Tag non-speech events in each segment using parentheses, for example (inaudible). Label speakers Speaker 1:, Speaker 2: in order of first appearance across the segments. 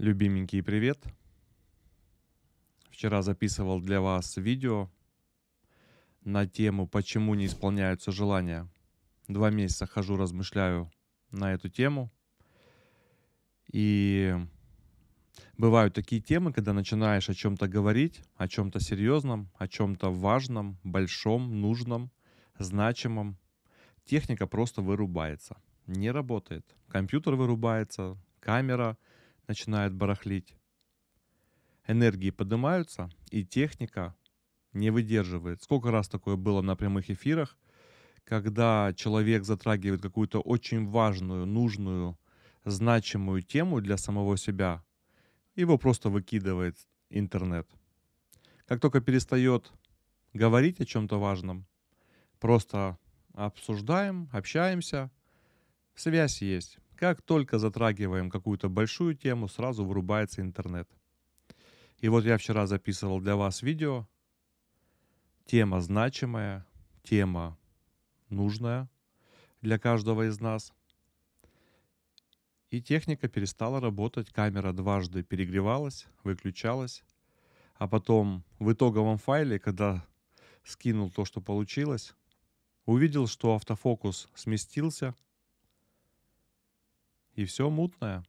Speaker 1: Любименький привет! Вчера записывал для вас видео на тему «Почему не исполняются желания». Два месяца хожу, размышляю на эту тему. И бывают такие темы, когда начинаешь о чем-то говорить, о чем-то серьезном, о чем-то важном, большом, нужном, значимом. Техника просто вырубается, не работает. Компьютер вырубается, камера – начинает барахлить. Энергии поднимаются, и техника не выдерживает. Сколько раз такое было на прямых эфирах, когда человек затрагивает какую-то очень важную, нужную, значимую тему для самого себя, его просто выкидывает интернет. Как только перестает говорить о чем-то важном, просто обсуждаем, общаемся, связь есть. Как только затрагиваем какую-то большую тему, сразу вырубается интернет. И вот я вчера записывал для вас видео. Тема значимая, тема нужная для каждого из нас. И техника перестала работать, камера дважды перегревалась, выключалась. А потом в итоговом файле, когда скинул то, что получилось, увидел, что автофокус сместился – и все мутное.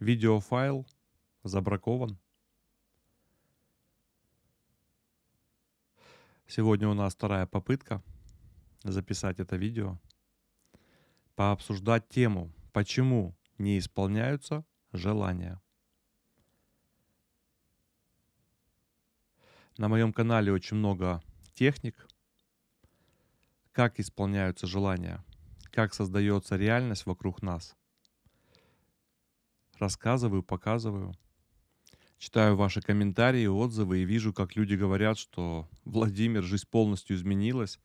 Speaker 1: Видеофайл забракован. Сегодня у нас вторая попытка записать это видео, пообсуждать тему, почему не исполняются желания. На моем канале очень много техник, как исполняются желания, как создается реальность вокруг нас, рассказываю, показываю. Читаю ваши комментарии, отзывы и вижу, как люди говорят, что Владимир жизнь полностью изменилась.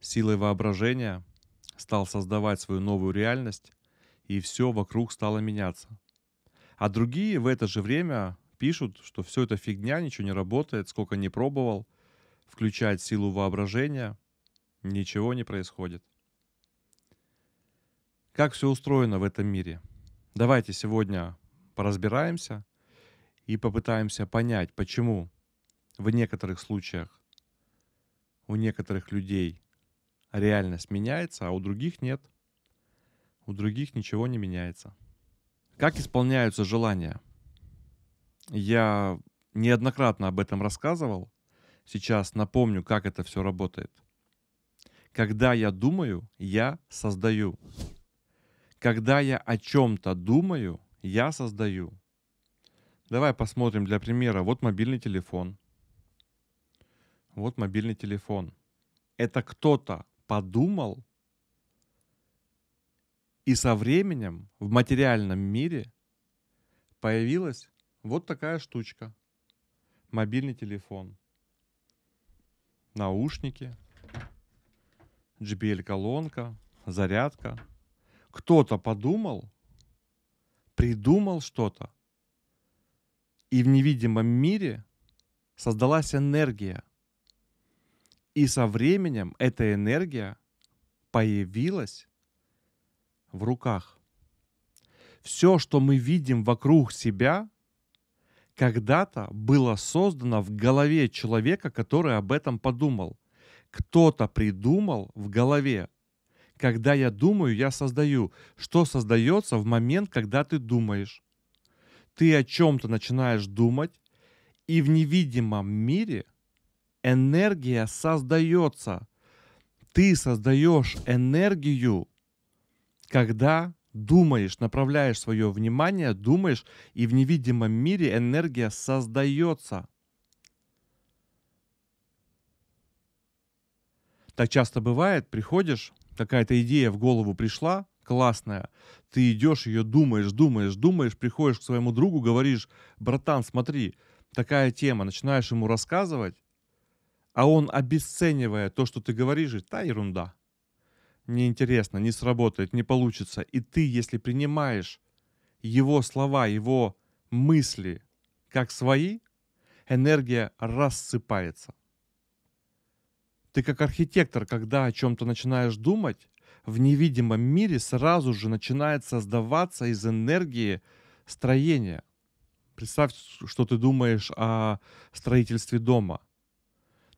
Speaker 1: Силой воображения стал создавать свою новую реальность, и все вокруг стало меняться. А другие в это же время пишут, что все это фигня, ничего не работает, сколько не пробовал, включать силу воображения, ничего не происходит. Как все устроено в этом мире – давайте сегодня поразбираемся и попытаемся понять, почему в некоторых случаях у некоторых людей реальность меняется, а у других нет. У других ничего не меняется. Как исполняются желания? Я неоднократно об этом рассказывал. Сейчас напомню, как это все работает. Когда я думаю, я создаю. Когда я о чем-то думаю, я создаю. Давай посмотрим для примера. Вот мобильный телефон. Вот мобильный телефон. Это кто-то подумал, и со временем в материальном мире появилась вот такая штучка. Мобильный телефон. Наушники. GPL-колонка. Зарядка кто-то подумал, придумал что-то, и в невидимом мире создалась энергия. И со временем эта энергия появилась в руках. Все, что мы видим вокруг себя, когда-то было создано в голове человека, который об этом подумал. Кто-то придумал в голове когда я думаю, я создаю. Что создается в момент, когда ты думаешь? Ты о чем-то начинаешь думать, и в невидимом мире энергия создается. Ты создаешь энергию, когда думаешь, направляешь свое внимание, думаешь, и в невидимом мире энергия создается. Так часто бывает, приходишь какая-то идея в голову пришла, классная, ты идешь ее, думаешь, думаешь, думаешь, приходишь к своему другу, говоришь, братан, смотри, такая тема, начинаешь ему рассказывать, а он, обесценивая то, что ты говоришь, говорит, та ерунда, неинтересно, не сработает, не получится. И ты, если принимаешь его слова, его мысли как свои, энергия рассыпается. Ты как архитектор, когда о чем-то начинаешь думать, в невидимом мире сразу же начинает создаваться из энергии строение. Представь, что ты думаешь о строительстве дома –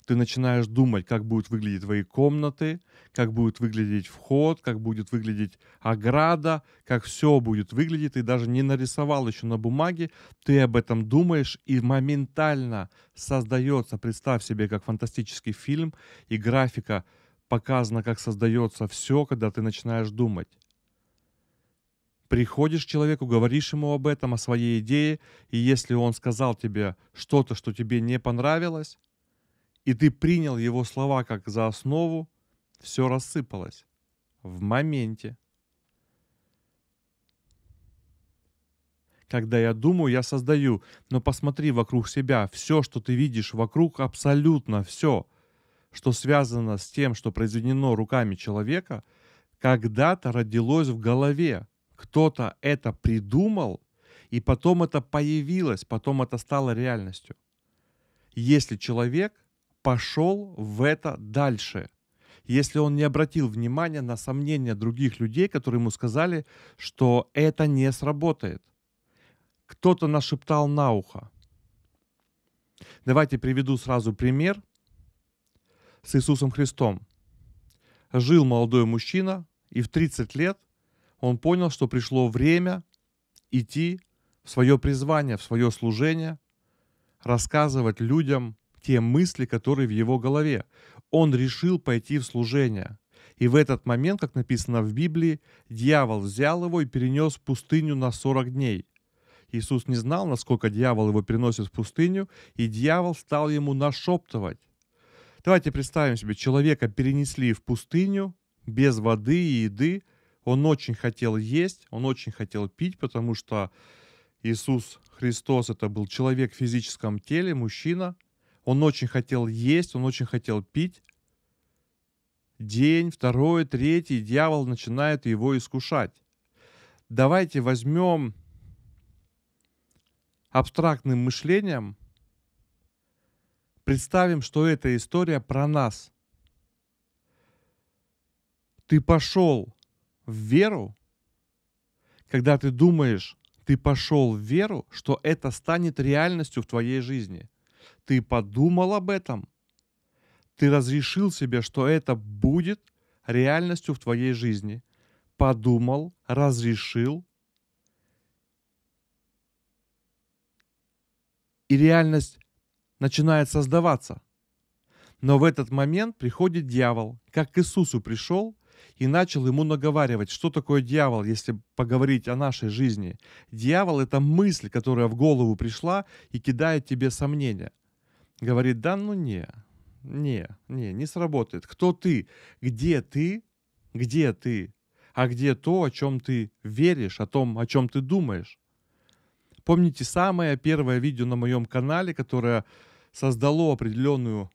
Speaker 1: ты начинаешь думать, как будут выглядеть твои комнаты, как будет выглядеть вход, как будет выглядеть ограда, как все будет выглядеть. Ты даже не нарисовал еще на бумаге, ты об этом думаешь и моментально создается, представь себе, как фантастический фильм и графика показана, как создается все, когда ты начинаешь думать. Приходишь к человеку, говоришь ему об этом, о своей идее, и если он сказал тебе что-то, что тебе не понравилось, и ты принял его слова как за основу, все рассыпалось. В моменте. Когда я думаю, я создаю, но посмотри вокруг себя, все, что ты видишь вокруг, абсолютно все, что связано с тем, что произведено руками человека, когда-то родилось в голове. Кто-то это придумал, и потом это появилось, потом это стало реальностью. Если человек пошел в это дальше, если он не обратил внимания на сомнения других людей, которые ему сказали, что это не сработает. Кто-то нашептал на ухо. Давайте приведу сразу пример с Иисусом Христом. Жил молодой мужчина, и в 30 лет он понял, что пришло время идти в свое призвание, в свое служение, рассказывать людям те мысли, которые в его голове. Он решил пойти в служение. И в этот момент, как написано в Библии, дьявол взял его и перенес в пустыню на 40 дней. Иисус не знал, насколько дьявол его переносит в пустыню, и дьявол стал ему нашептывать. Давайте представим себе, человека перенесли в пустыню без воды и еды. Он очень хотел есть, он очень хотел пить, потому что Иисус Христос это был человек в физическом теле, мужчина, он очень хотел есть, он очень хотел пить. День, второй, третий, дьявол начинает его искушать. Давайте возьмем абстрактным мышлением, представим, что эта история про нас. Ты пошел в веру, когда ты думаешь, ты пошел в веру, что это станет реальностью в твоей жизни – ты подумал об этом? Ты разрешил себе, что это будет реальностью в твоей жизни? Подумал, разрешил. И реальность начинает создаваться. Но в этот момент приходит дьявол, как к Иисусу пришел и начал ему наговаривать, что такое дьявол, если поговорить о нашей жизни. Дьявол — это мысль, которая в голову пришла и кидает тебе сомнения. Говорит, да ну не, не, не, не сработает. Кто ты? Где ты? Где ты? А где то, о чем ты веришь, о том, о чем ты думаешь? Помните самое первое видео на моем канале, которое создало определенную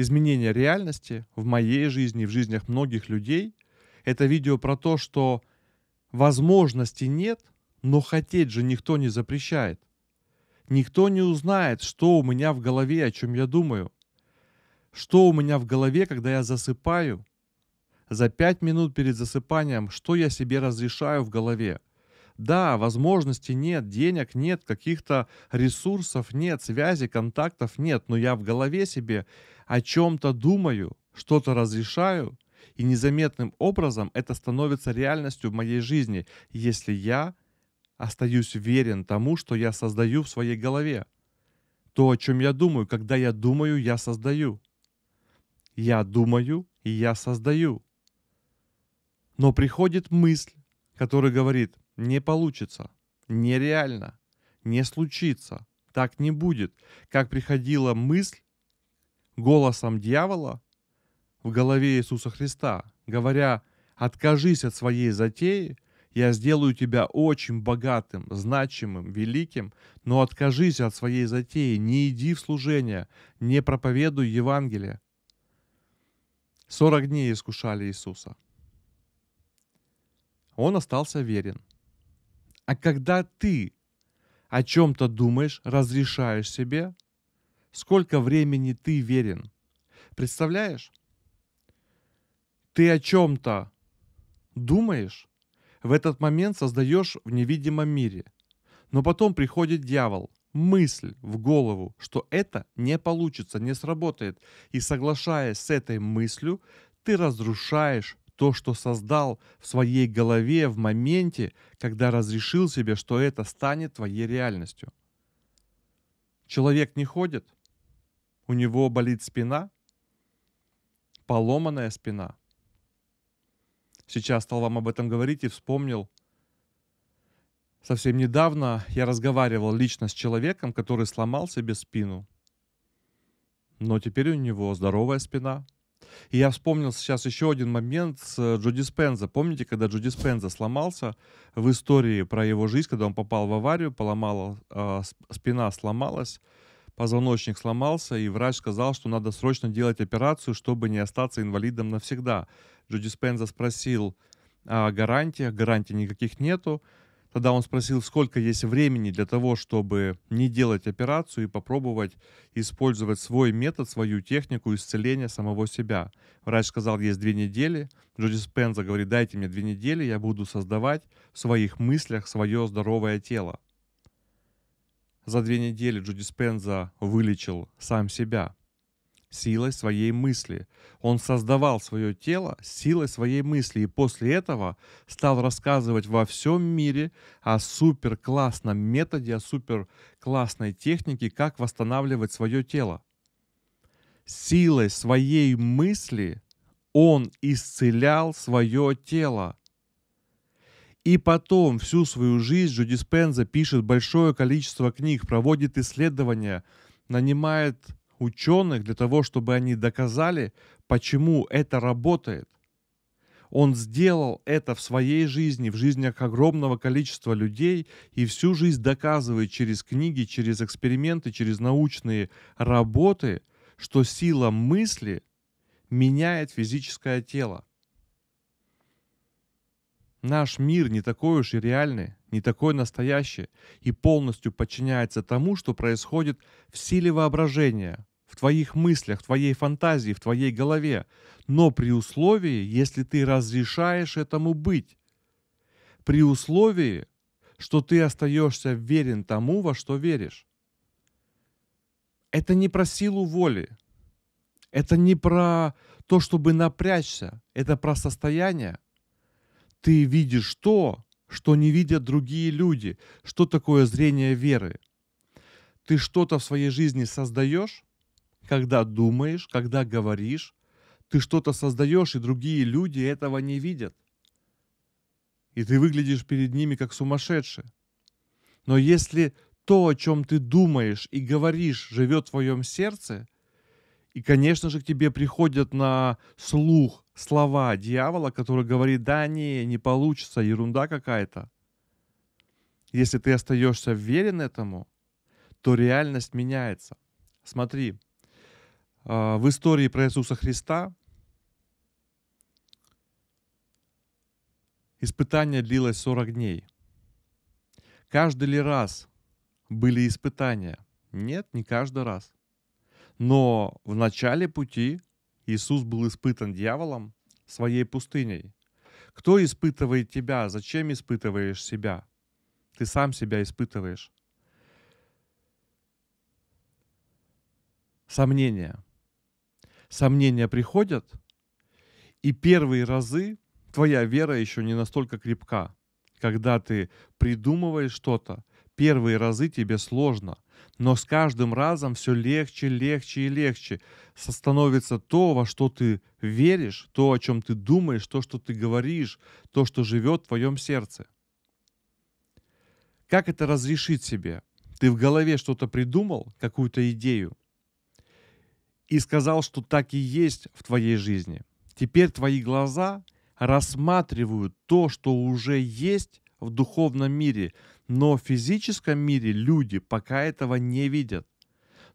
Speaker 1: изменение реальности в моей жизни в жизнях многих людей. Это видео про то, что возможности нет, но хотеть же никто не запрещает. Никто не узнает, что у меня в голове, о чем я думаю. Что у меня в голове, когда я засыпаю. За пять минут перед засыпанием, что я себе разрешаю в голове. Да, возможностей нет, денег нет, каких-то ресурсов нет, связи, контактов нет, но я в голове себе о чем-то думаю, что-то разрешаю, и незаметным образом это становится реальностью в моей жизни, если я остаюсь верен тому, что я создаю в своей голове. То, о чем я думаю, когда я думаю, я создаю. Я думаю, и я создаю. Но приходит мысль, которая говорит, не получится. Нереально. Не случится. Так не будет. Как приходила мысль голосом дьявола в голове Иисуса Христа, говоря «Откажись от своей затеи, я сделаю тебя очень богатым, значимым, великим, но откажись от своей затеи, не иди в служение, не проповедуй Евангелие». Сорок дней искушали Иисуса. Он остался верен. А когда ты о чем-то думаешь, разрешаешь себе, сколько времени ты верен. Представляешь? Ты о чем-то думаешь, в этот момент создаешь в невидимом мире. Но потом приходит дьявол, мысль в голову, что это не получится, не сработает. И соглашаясь с этой мыслью, ты разрушаешь то, что создал в своей голове в моменте, когда разрешил себе, что это станет твоей реальностью. Человек не ходит, у него болит спина, поломанная спина. Сейчас стал вам об этом говорить и вспомнил. Совсем недавно я разговаривал лично с человеком, который сломал себе спину. Но теперь у него здоровая спина – и я вспомнил сейчас еще один момент с э, Джуди Спенза. Помните, когда Джуди Спенза сломался в истории про его жизнь, когда он попал в аварию, поломала, э, спина сломалась, позвоночник сломался, и врач сказал, что надо срочно делать операцию, чтобы не остаться инвалидом навсегда. Джуди Спенза спросил о гарантиях, гарантий никаких нету. Тогда он спросил, сколько есть времени для того, чтобы не делать операцию и попробовать использовать свой метод, свою технику исцеления самого себя. Врач сказал, есть две недели. Джоди Спенза говорит, дайте мне две недели, я буду создавать в своих мыслях свое здоровое тело. За две недели Джуди Спенза вылечил сам себя силой своей мысли. Он создавал свое тело силой своей мысли и после этого стал рассказывать во всем мире о супер-классном методе, о супер-классной технике, как восстанавливать свое тело. Силой своей мысли он исцелял свое тело. И потом всю свою жизнь Джо Диспенза пишет большое количество книг, проводит исследования, нанимает ученых для того, чтобы они доказали, почему это работает. Он сделал это в своей жизни, в жизнях огромного количества людей и всю жизнь доказывает через книги, через эксперименты, через научные работы, что сила мысли меняет физическое тело. Наш мир не такой уж и реальный, не такой настоящий и полностью подчиняется тому, что происходит в силе воображения, твоих мыслях, в твоей фантазии, в твоей голове, но при условии, если ты разрешаешь этому быть. При условии, что ты остаешься верен тому, во что веришь. Это не про силу воли. Это не про то, чтобы напрячься. Это про состояние. Ты видишь то, что не видят другие люди. Что такое зрение веры? Ты что-то в своей жизни создаешь, когда думаешь, когда говоришь, ты что-то создаешь, и другие люди этого не видят. И ты выглядишь перед ними как сумасшедший. Но если то, о чем ты думаешь и говоришь, живет в твоем сердце, и, конечно же, к тебе приходят на слух слова дьявола, который говорит, да не, не получится, ерунда какая-то. Если ты остаешься верен этому, то реальность меняется. Смотри, Э, в истории про Иисуса Христа испытание длилось 40 дней. Каждый ли раз были испытания? Нет, не каждый раз. Но в начале пути Иисус был испытан дьяволом своей пустыней. Кто испытывает тебя? Зачем испытываешь себя? Ты сам себя испытываешь. Сомнения – сомнения приходят, и первые разы твоя вера еще не настолько крепка. Когда ты придумываешь что-то, первые разы тебе сложно, но с каждым разом все легче, легче и легче становится то, во что ты веришь, то, о чем ты думаешь, то, что ты говоришь, то, что живет в твоем сердце. Как это разрешить себе? Ты в голове что-то придумал, какую-то идею, и сказал, что так и есть в твоей жизни. Теперь твои глаза рассматривают то, что уже есть в духовном мире, но в физическом мире люди пока этого не видят.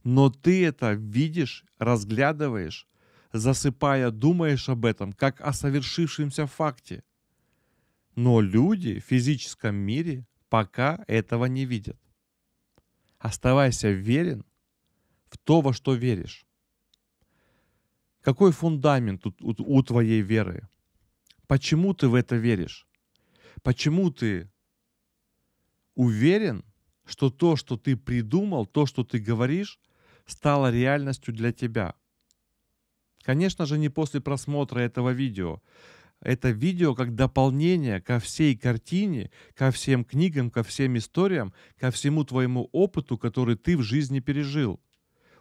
Speaker 1: Но ты это видишь, разглядываешь, засыпая, думаешь об этом, как о совершившемся факте. Но люди в физическом мире пока этого не видят. Оставайся верен в то, во что веришь. Какой фундамент у, у, у твоей веры? Почему ты в это веришь? Почему ты уверен, что то, что ты придумал, то, что ты говоришь, стало реальностью для тебя? Конечно же, не после просмотра этого видео. Это видео как дополнение ко всей картине, ко всем книгам, ко всем историям, ко всему твоему опыту, который ты в жизни пережил –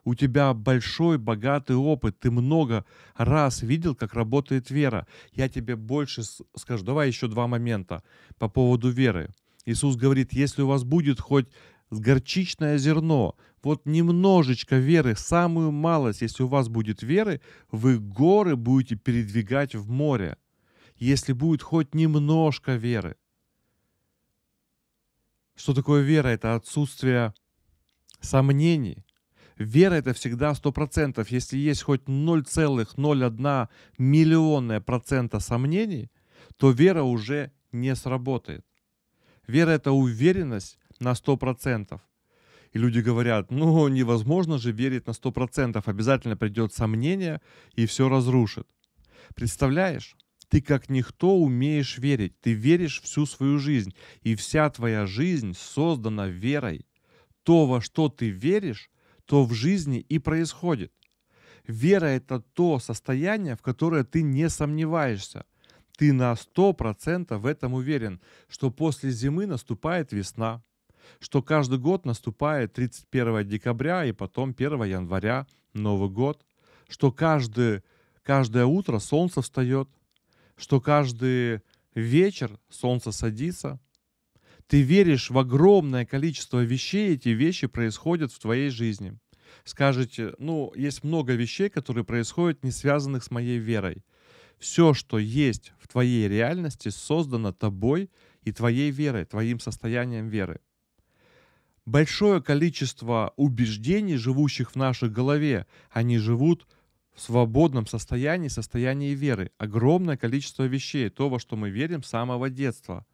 Speaker 1: у тебя большой, богатый опыт, ты много раз видел, как работает вера. Я тебе больше скажу, давай еще два момента по поводу веры. Иисус говорит, если у вас будет хоть горчичное зерно, вот немножечко веры, самую малость, если у вас будет веры, вы горы будете передвигать в море, если будет хоть немножко веры. Что такое вера? Это отсутствие сомнений, Вера это всегда 100%. Если есть хоть 0,01 миллионная процента сомнений, то вера уже не сработает. Вера это уверенность на 100%. И люди говорят, ну невозможно же верить на 100%, обязательно придет сомнение и все разрушит. Представляешь? Ты как никто умеешь верить. Ты веришь всю свою жизнь. И вся твоя жизнь создана верой. То, во что ты веришь, то в жизни и происходит. Вера – это то состояние, в которое ты не сомневаешься. Ты на 100% в этом уверен, что после зимы наступает весна, что каждый год наступает 31 декабря и потом 1 января, Новый год, что каждый, каждое утро солнце встает, что каждый вечер солнце садится – ты веришь в огромное количество вещей, эти вещи происходят в твоей жизни. Скажете, ну, есть много вещей, которые происходят, не связанных с моей верой. Все, что есть в твоей реальности, создано тобой и твоей верой, твоим состоянием веры. Большое количество убеждений, живущих в нашей голове, они живут в свободном состоянии, состоянии веры. Огромное количество вещей, то, во что мы верим с самого детства.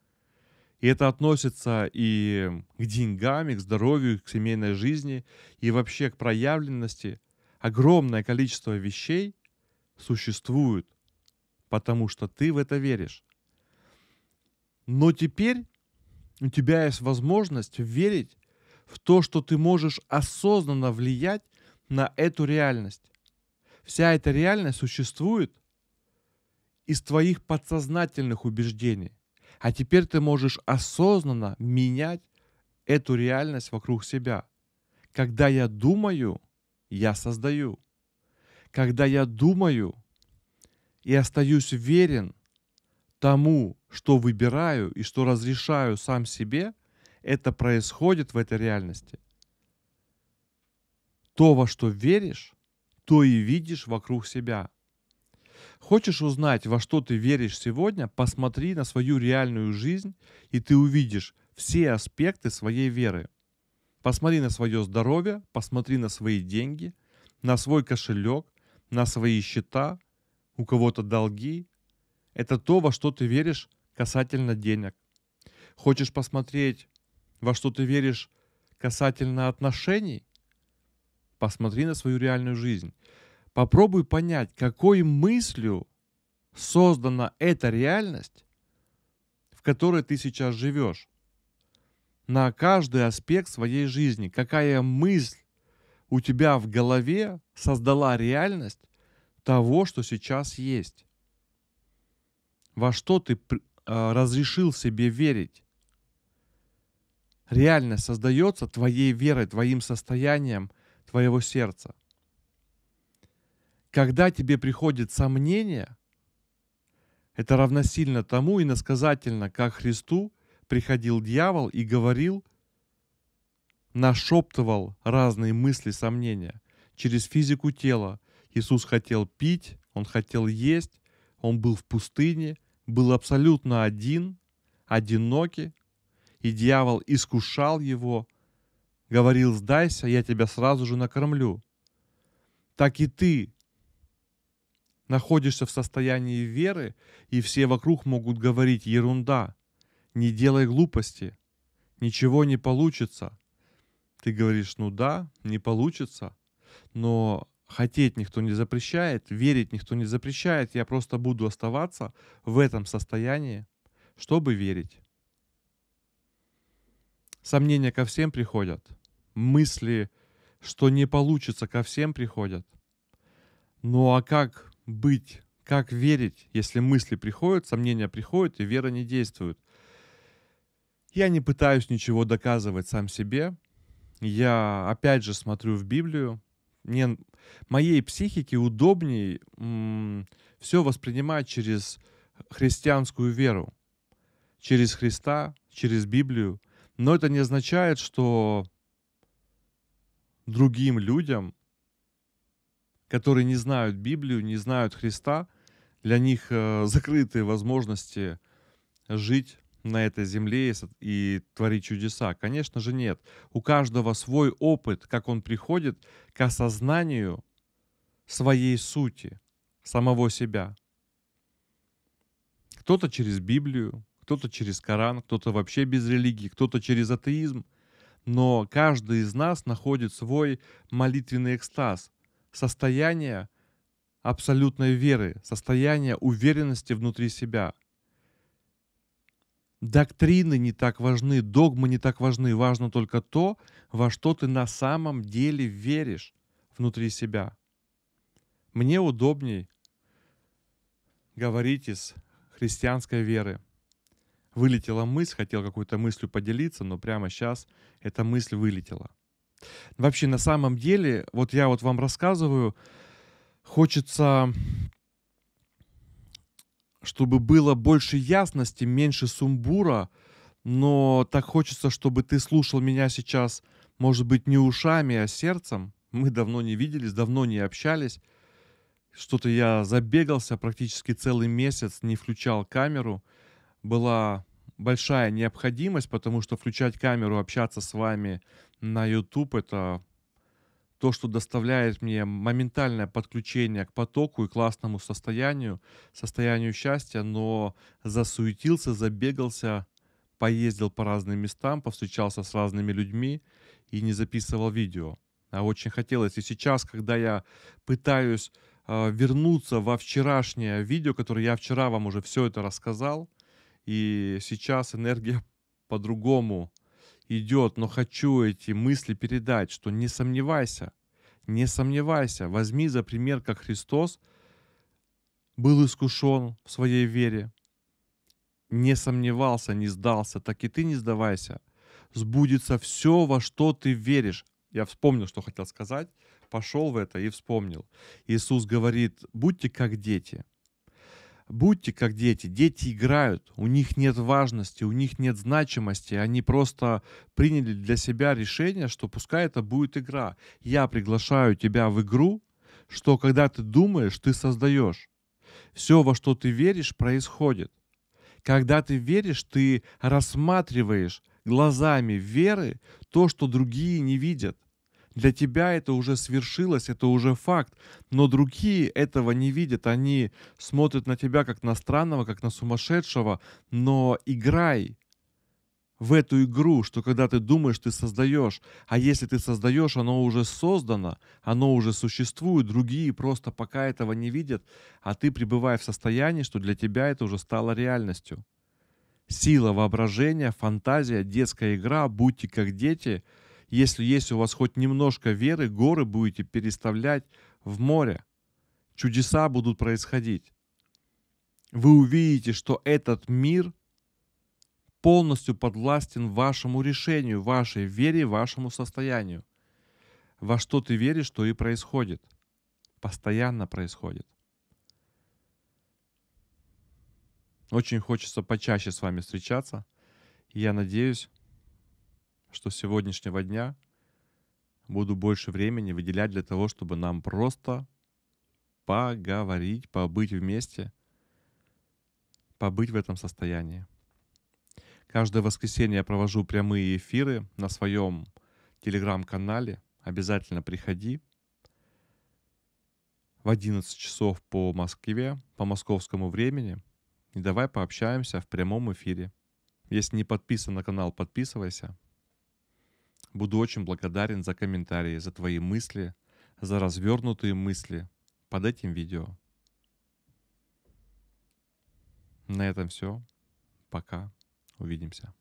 Speaker 1: И это относится и к деньгам, и к здоровью, и к семейной жизни, и вообще к проявленности. Огромное количество вещей существует, потому что ты в это веришь. Но теперь у тебя есть возможность верить в то, что ты можешь осознанно влиять на эту реальность. Вся эта реальность существует из твоих подсознательных убеждений. А теперь ты можешь осознанно менять эту реальность вокруг себя. Когда я думаю, я создаю. Когда я думаю и остаюсь верен тому, что выбираю и что разрешаю сам себе, это происходит в этой реальности. То, во что веришь, то и видишь вокруг себя – Хочешь узнать, во что ты веришь сегодня, посмотри на свою реальную жизнь, и ты увидишь все аспекты своей веры. Посмотри на свое здоровье, посмотри на свои деньги, на свой кошелек, на свои счета, у кого-то долги. Это то, во что ты веришь касательно денег. Хочешь посмотреть, во что ты веришь касательно отношений? Посмотри на свою реальную жизнь. Попробуй понять, какой мыслью создана эта реальность, в которой ты сейчас живешь. На каждый аспект своей жизни, какая мысль у тебя в голове создала реальность того, что сейчас есть. Во что ты а, разрешил себе верить. Реальность создается твоей верой, твоим состоянием твоего сердца когда тебе приходит сомнение, это равносильно тому и насказательно, как Христу приходил дьявол и говорил, нашептывал разные мысли, сомнения через физику тела. Иисус хотел пить, он хотел есть, он был в пустыне, был абсолютно один, одиноки, и дьявол искушал его, говорил, сдайся, я тебя сразу же накормлю. Так и ты находишься в состоянии веры, и все вокруг могут говорить ерунда. Не делай глупости. Ничего не получится. Ты говоришь, ну да, не получится. Но хотеть никто не запрещает, верить никто не запрещает. Я просто буду оставаться в этом состоянии, чтобы верить. Сомнения ко всем приходят. Мысли, что не получится, ко всем приходят. Ну а как быть, как верить, если мысли приходят, сомнения приходят, и вера не действует. Я не пытаюсь ничего доказывать сам себе. Я опять же смотрю в Библию. Мне, моей психике удобнее м- все воспринимать через христианскую веру, через Христа, через Библию. Но это не означает, что другим людям которые не знают Библию, не знают Христа, для них э, закрыты возможности жить на этой земле и творить чудеса? Конечно же нет. У каждого свой опыт, как он приходит к осознанию своей сути, самого себя. Кто-то через Библию, кто-то через Коран, кто-то вообще без религии, кто-то через атеизм. Но каждый из нас находит свой молитвенный экстаз, состояние абсолютной веры, состояние уверенности внутри себя. Доктрины не так важны, догмы не так важны. Важно только то, во что ты на самом деле веришь внутри себя. Мне удобней говорить из христианской веры. Вылетела мысль, хотел какой-то мыслью поделиться, но прямо сейчас эта мысль вылетела. Вообще, на самом деле, вот я вот вам рассказываю, хочется, чтобы было больше ясности, меньше сумбура, но так хочется, чтобы ты слушал меня сейчас, может быть, не ушами, а сердцем. Мы давно не виделись, давно не общались. Что-то я забегался практически целый месяц, не включал камеру. Была большая необходимость, потому что включать камеру, общаться с вами — на YouTube это то, что доставляет мне моментальное подключение к потоку и классному состоянию, состоянию счастья, но засуетился, забегался, поездил по разным местам, повстречался с разными людьми и не записывал видео. А очень хотелось. И сейчас, когда я пытаюсь э, вернуться во вчерашнее видео, которое я вчера вам уже все это рассказал, и сейчас энергия (laughs) по-другому идет, но хочу эти мысли передать, что не сомневайся, не сомневайся, возьми за пример, как Христос был искушен в своей вере, не сомневался, не сдался, так и ты не сдавайся. Сбудется все, во что ты веришь. Я вспомнил, что хотел сказать, пошел в это и вспомнил. Иисус говорит, будьте как дети – Будьте как дети. Дети играют. У них нет важности, у них нет значимости. Они просто приняли для себя решение, что пускай это будет игра. Я приглашаю тебя в игру, что когда ты думаешь, ты создаешь. Все, во что ты веришь, происходит. Когда ты веришь, ты рассматриваешь глазами веры то, что другие не видят. Для тебя это уже свершилось, это уже факт. Но другие этого не видят. Они смотрят на тебя как на странного, как на сумасшедшего. Но играй в эту игру, что когда ты думаешь, ты создаешь. А если ты создаешь, оно уже создано, оно уже существует. Другие просто пока этого не видят. А ты пребывая в состоянии, что для тебя это уже стало реальностью сила воображения, фантазия, детская игра, будьте как дети – если есть у вас хоть немножко веры, горы будете переставлять в море. Чудеса будут происходить. Вы увидите, что этот мир полностью подвластен вашему решению, вашей вере, вашему состоянию. Во что ты веришь, что и происходит. Постоянно происходит. Очень хочется почаще с вами встречаться. Я надеюсь, что с сегодняшнего дня буду больше времени выделять для того, чтобы нам просто поговорить, побыть вместе, побыть в этом состоянии. Каждое воскресенье я провожу прямые эфиры на своем телеграм-канале. Обязательно приходи. В 11 часов по Москве, по московскому времени. И давай пообщаемся в прямом эфире. Если не подписан на канал, подписывайся. Буду очень благодарен за комментарии, за твои мысли, за развернутые мысли под этим видео. На этом все. Пока. Увидимся.